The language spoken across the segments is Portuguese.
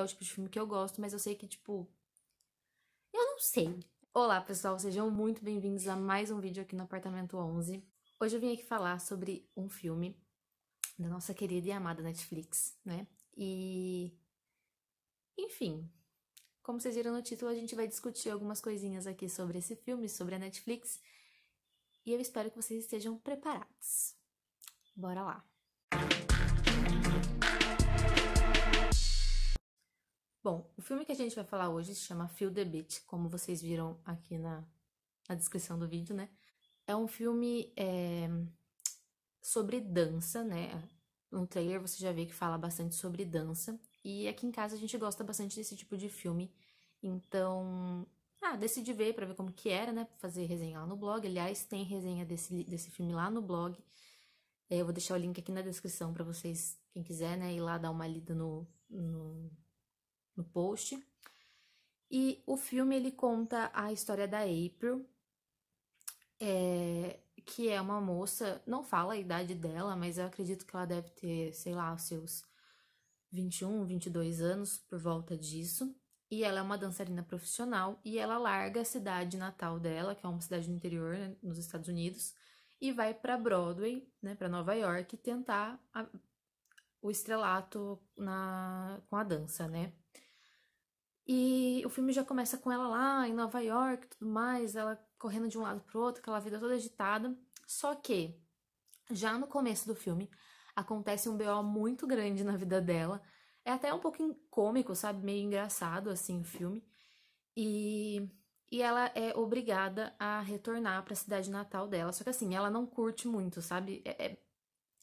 é o tipo de filme que eu gosto, mas eu sei que, tipo. Eu não sei. Olá, pessoal, sejam muito bem-vindos a mais um vídeo aqui no Apartamento 11. Hoje eu vim aqui falar sobre um filme da nossa querida e amada Netflix, né? E. Enfim. Como vocês viram no título, a gente vai discutir algumas coisinhas aqui sobre esse filme, sobre a Netflix. E eu espero que vocês estejam preparados. Bora lá! Bom, o filme que a gente vai falar hoje se chama Feel the Beat, como vocês viram aqui na, na descrição do vídeo, né? É um filme é, sobre dança, né? No trailer você já vê que fala bastante sobre dança. E aqui em casa a gente gosta bastante desse tipo de filme. Então, ah, decidi ver para ver como que era, né? Fazer resenha lá no blog. Aliás, tem resenha desse, desse filme lá no blog. É, eu vou deixar o link aqui na descrição para vocês, quem quiser, né? Ir lá dar uma lida no, no no post. E o filme ele conta a história da April, é, que é uma moça, não fala a idade dela, mas eu acredito que ela deve ter, sei lá, os seus 21, 22 anos por volta disso. E ela é uma dançarina profissional e ela larga a cidade natal dela, que é uma cidade do interior né, nos Estados Unidos, e vai para Broadway, né, para Nova York, tentar a, o estrelato na, com a dança, né? E o filme já começa com ela lá em Nova York tudo mais, ela correndo de um lado pro outro, aquela vida toda agitada. Só que, já no começo do filme, acontece um BO muito grande na vida dela. É até um pouquinho cômico, sabe? Meio engraçado, assim, o filme. E, e ela é obrigada a retornar para a cidade natal dela. Só que, assim, ela não curte muito, sabe? É, é,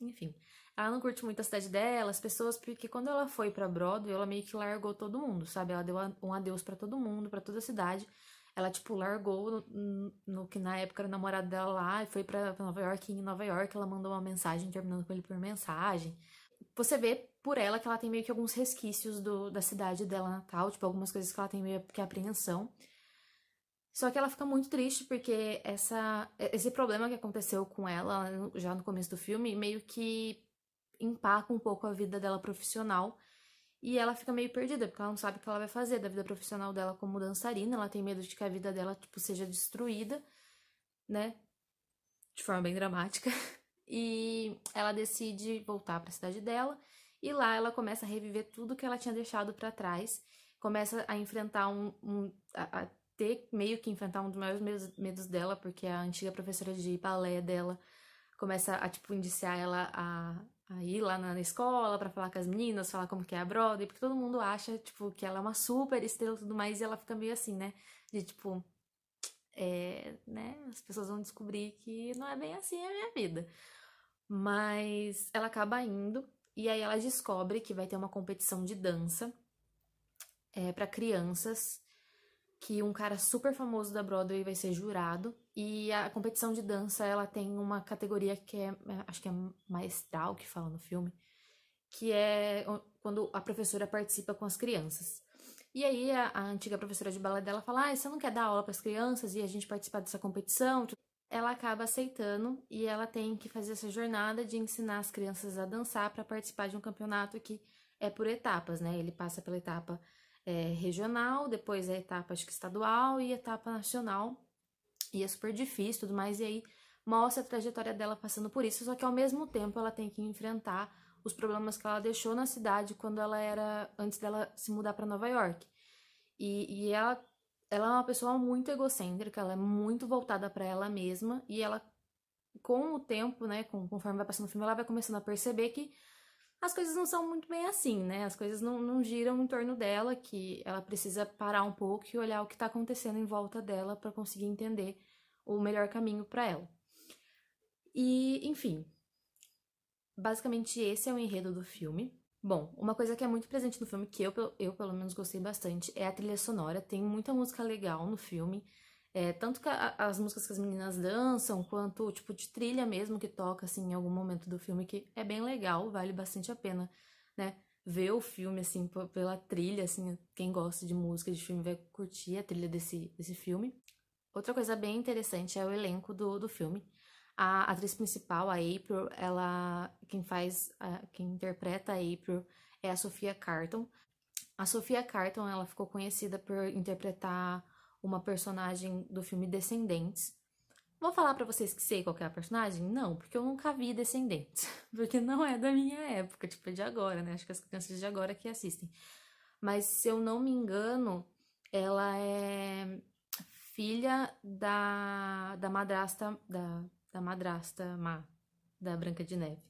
enfim, ela não curte muito a cidade dela, as pessoas, porque quando ela foi para Broadway, ela meio que largou todo mundo, sabe? Ela deu um adeus para todo mundo, para toda a cidade. Ela, tipo, largou no, no, que na época era o namorado dela lá e foi pra, Nova York. E em Nova York ela mandou uma mensagem, terminando com ele por mensagem. Você vê por ela que ela tem meio que alguns resquícios do, da cidade dela natal, tipo, algumas coisas que ela tem meio que apreensão. Só que ela fica muito triste porque essa, esse problema que aconteceu com ela já no começo do filme meio que empaca um pouco a vida dela profissional. E ela fica meio perdida, porque ela não sabe o que ela vai fazer da vida profissional dela como dançarina. Ela tem medo de que a vida dela, tipo, seja destruída, né? De forma bem dramática. E ela decide voltar para a cidade dela. E lá ela começa a reviver tudo que ela tinha deixado para trás. Começa a enfrentar um. um a, a ter meio que enfrentar um dos maiores medos dela, porque a antiga professora de balé dela começa a, tipo, indiciar ela a, a ir lá na, escola para falar com as meninas, falar como que é a Broadway, porque todo mundo acha, tipo, que ela é uma super estrela e tudo mais, e ela fica meio assim, né? De, tipo, é, né? As pessoas vão descobrir que não é bem assim a minha vida. Mas ela acaba indo, e aí ela descobre que vai ter uma competição de dança é, para crianças, que um cara super famoso da Broadway vai ser jurado. E a competição de dança, ela tem uma categoria que é, é acho que é maestral que fala no filme, que é quando a professora participa com as crianças. E aí a, a antiga professora de balé dela fala: "Ah, você não quer dar aula para as crianças e a gente participar dessa competição?" Ela acaba aceitando e ela tem que fazer essa jornada de ensinar as crianças a dançar para participar de um campeonato que é por etapas, né? Ele passa pela etapa é, regional, depois a é etapa acho que estadual e etapa nacional. E é super difícil tudo mais. E aí mostra a trajetória dela passando por isso, só que ao mesmo tempo ela tem que enfrentar os problemas que ela deixou na cidade quando ela era antes dela se mudar para Nova York. E, e ela, ela é uma pessoa muito egocêntrica, ela é muito voltada para ela mesma e ela com o tempo, né, com, conforme vai passando o filme, ela vai começando a perceber que as coisas não são muito bem assim, né? As coisas não, não giram em torno dela, que ela precisa parar um pouco e olhar o que está acontecendo em volta dela para conseguir entender o melhor caminho para ela. E, enfim, basicamente esse é o enredo do filme. Bom, uma coisa que é muito presente no filme, que eu, eu pelo menos gostei bastante, é a trilha sonora. Tem muita música legal no filme. É, tanto que a, as músicas que as meninas dançam, quanto o tipo de trilha mesmo que toca, assim, em algum momento do filme, que é bem legal, vale bastante a pena, né? Ver o filme, assim, pela trilha, assim, quem gosta de música, de filme, vai curtir a trilha desse, desse filme. Outra coisa bem interessante é o elenco do, do filme. A atriz principal, a April, ela... Quem faz... A, quem interpreta a April é a Sofia Carton. A Sofia Carton, ela ficou conhecida por interpretar uma personagem do filme Descendentes. Vou falar para vocês que sei qual é a personagem? Não, porque eu nunca vi Descendentes. Porque não é da minha época, tipo, é de agora, né? Acho que as crianças de agora que assistem. Mas se eu não me engano, ela é filha da, da madrasta, da, da madrasta má, da Branca de Neve.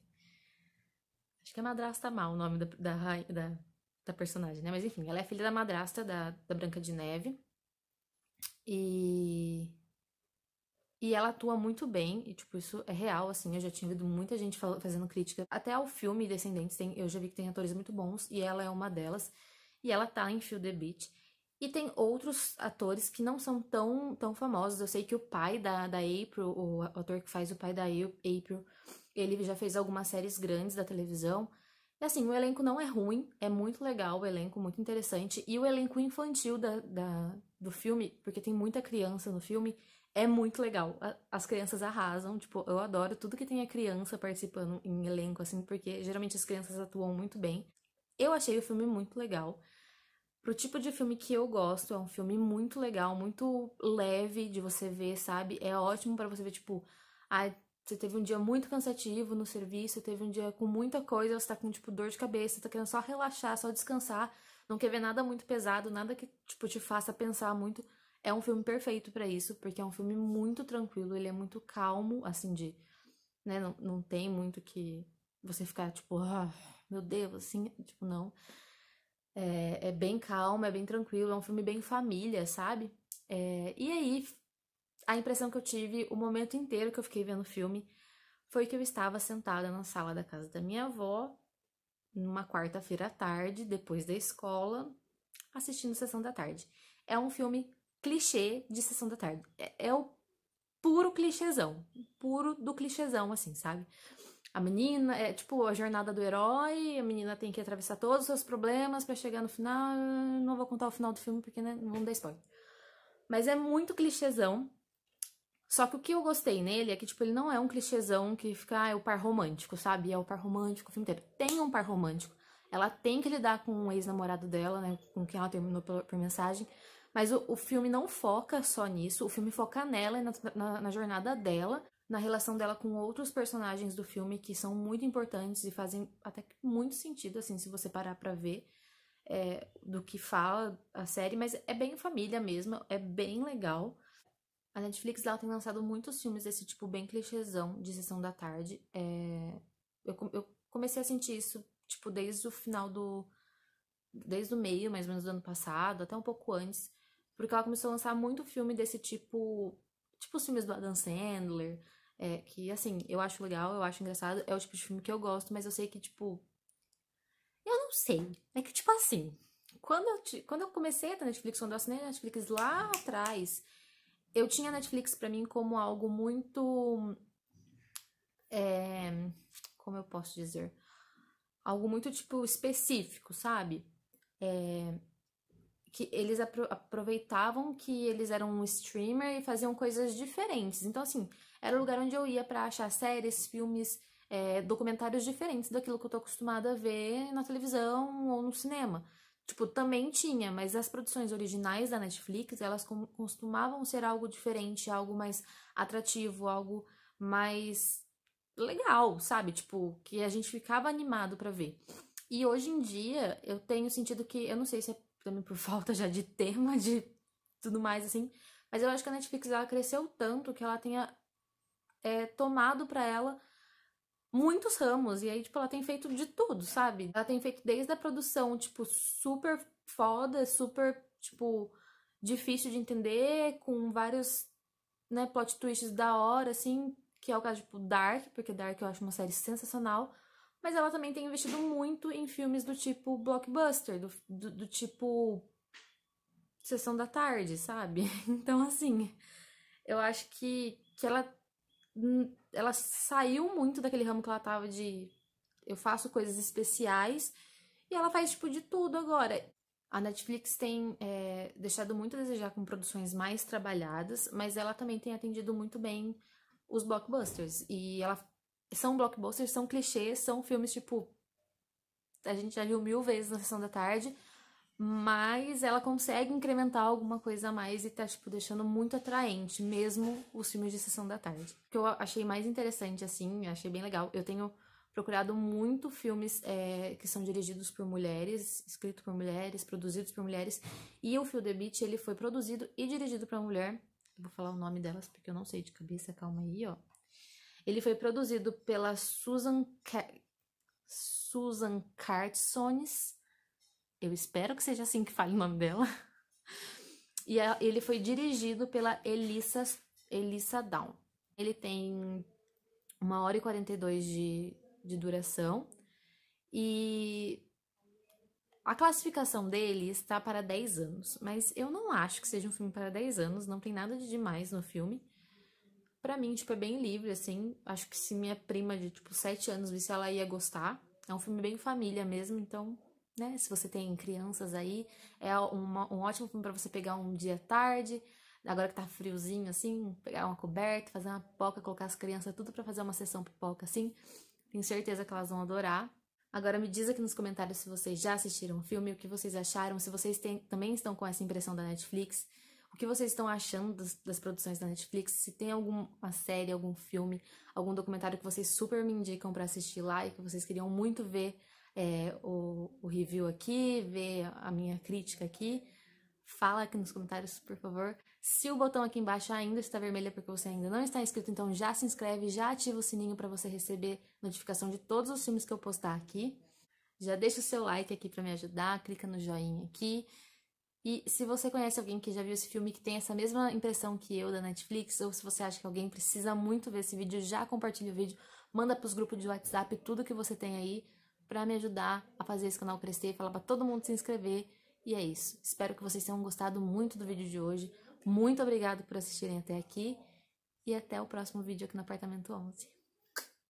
Acho que é madrasta má o nome da, da, da, da personagem, né? Mas enfim, ela é filha da madrasta da, da Branca de Neve. E e ela atua muito bem, e tipo, isso é real, assim, eu já tinha visto muita gente fazendo crítica. Até ao filme Descendentes, tem, eu já vi que tem atores muito bons, e ela é uma delas. E ela tá em Feel the Beat. E tem outros atores que não são tão, tão famosos. Eu sei que o pai da, da April, o ator que faz o pai da April, ele já fez algumas séries grandes da televisão. E assim, o elenco não é ruim, é muito legal o elenco, muito interessante. E o elenco infantil da, da do filme, porque tem muita criança no filme, é muito legal. As crianças arrasam, tipo, eu adoro tudo que tem a criança participando em elenco, assim, porque geralmente as crianças atuam muito bem. Eu achei o filme muito legal. Pro tipo de filme que eu gosto, é um filme muito legal, muito leve de você ver, sabe? É ótimo para você ver, tipo, ah, você teve um dia muito cansativo no serviço, teve um dia com muita coisa, você tá com, tipo, dor de cabeça, tá querendo só relaxar, só descansar, não quer ver nada muito pesado, nada que, tipo, te faça pensar muito. É um filme perfeito para isso, porque é um filme muito tranquilo, ele é muito calmo, assim, de. Né, não, não tem muito que você ficar, tipo, ah, meu Deus, assim, tipo, não. É, é bem calmo, é bem tranquilo, é um filme bem família, sabe? É, e aí, a impressão que eu tive o momento inteiro que eu fiquei vendo o filme foi que eu estava sentada na sala da casa da minha avó, numa quarta-feira à tarde, depois da escola, assistindo Sessão da Tarde. É um filme clichê de Sessão da Tarde. É, é o puro clichêzão, puro do clichêzão, assim, sabe? A menina, é tipo a jornada do herói, a menina tem que atravessar todos os seus problemas para chegar no final. Não vou contar o final do filme porque, né, não dá dar spoiler. Mas é muito clichêzão. Só que o que eu gostei nele é que, tipo, ele não é um clichêzão que fica, ah, é o par romântico, sabe? É o par romântico o filme inteiro. Tem um par romântico. Ela tem que lidar com o um ex-namorado dela, né? Com quem ela terminou por, por mensagem. Mas o, o, filme não foca só nisso. O filme foca nela e na, na, na jornada dela na relação dela com outros personagens do filme que são muito importantes e fazem até muito sentido, assim, se você parar pra ver é, do que fala a série, mas é bem família mesmo, é bem legal. A Netflix ela tem lançado muitos filmes desse tipo bem clichêzão de sessão da tarde. É... Eu, eu comecei a sentir isso, tipo, desde o final do. Desde o meio, mais ou menos, do ano passado, até um pouco antes. Porque ela começou a lançar muito filme desse tipo. Tipo os filmes do Adam Sandler. É, que, assim, eu acho legal, eu acho engraçado. É o tipo de filme que eu gosto, mas eu sei que, tipo. Eu não sei. É que, tipo assim. Quando eu, quando eu comecei a ter Netflix, quando eu assinei a Netflix lá atrás eu tinha Netflix para mim como algo muito. É, como eu posso dizer? Algo muito, tipo, específico, sabe? É, que eles apro aproveitavam que eles eram um streamer e faziam coisas diferentes. Então, assim, era o lugar onde eu ia para achar séries, filmes, é, documentários diferentes daquilo que eu tô acostumada a ver na televisão ou no cinema. Tipo, também tinha, mas as produções originais da Netflix, elas costumavam ser algo diferente, algo mais atrativo, algo mais legal, sabe? Tipo, que a gente ficava animado para ver. E hoje em dia, eu tenho sentido que, eu não sei se é também por falta já de tema, de tudo mais assim, mas eu acho que a Netflix ela cresceu tanto que ela tenha é, tomado para ela muitos ramos. E aí, tipo, ela tem feito de tudo, sabe? Ela tem feito desde a produção, tipo, super foda, super, tipo, difícil de entender, com vários, né, plot twists da hora, assim, que é o caso, tipo, Dark, porque Dark eu acho uma série sensacional. Mas ela também tem investido muito em filmes do tipo blockbuster, do, do, do tipo Sessão da Tarde, sabe? Então, assim, eu acho que, que ela ela saiu muito daquele ramo que ela tava de eu faço coisas especiais e ela faz tipo de tudo agora. A Netflix tem é, deixado muito a desejar com produções mais trabalhadas, mas ela também tem atendido muito bem os blockbusters. E ela são blockbusters, são clichês, são filmes tipo. A gente já viu mil vezes na sessão da tarde, mas ela consegue incrementar alguma coisa a mais e tá, tipo, deixando muito atraente, mesmo os filmes de sessão da tarde. O que eu achei mais interessante, assim, achei bem legal. Eu tenho procurado muito filmes é, que são dirigidos por mulheres, escritos por mulheres, produzidos por mulheres, e o Feel the Beat, ele foi produzido e dirigido por uma mulher, eu vou falar o nome delas porque eu não sei de cabeça, calma aí, ó. Ele foi produzido pela Susan, Ca... Susan Cartsones, eu espero que seja assim que fale o nome dela. E ele foi dirigido pela Elissa, Elissa Down. Ele tem uma hora e 42 de, de duração. E a classificação dele está para 10 anos. Mas eu não acho que seja um filme para 10 anos. Não tem nada de demais no filme. Para mim, tipo, é bem livre, assim. Acho que se minha prima de, tipo, 7 anos visse, ela ia gostar. É um filme bem família mesmo, então né? Se você tem crianças aí, é uma, um ótimo filme para você pegar um dia tarde, agora que tá friozinho assim, pegar uma coberta, fazer uma pipoca, colocar as crianças tudo para fazer uma sessão pipoca assim. Tenho certeza que elas vão adorar. Agora me diz aqui nos comentários se vocês já assistiram o filme, o que vocês acharam, se vocês têm, também estão com essa impressão da Netflix, o que vocês estão achando das, das produções da Netflix, se tem alguma série, algum filme, algum documentário que vocês super me indicam para assistir lá e que vocês queriam muito ver é, o, o review aqui, ver a minha crítica aqui. Fala aqui nos comentários, por favor. Se o botão aqui embaixo ainda está vermelho é porque você ainda não está inscrito, então já se inscreve, já ativa o sininho para você receber notificação de todos os filmes que eu postar aqui. Já deixa o seu like aqui para me ajudar, clica no joinha aqui. E se você conhece alguém que já viu esse filme que tem essa mesma impressão que eu da Netflix, ou se você acha que alguém precisa muito ver esse vídeo, já compartilha o vídeo, manda para os grupos de WhatsApp tudo que você tem aí para me ajudar a fazer esse canal crescer, falar para todo mundo se inscrever. E é isso. Espero que vocês tenham gostado muito do vídeo de hoje. Muito obrigado por assistirem até aqui e até o próximo vídeo aqui no Apartamento 11.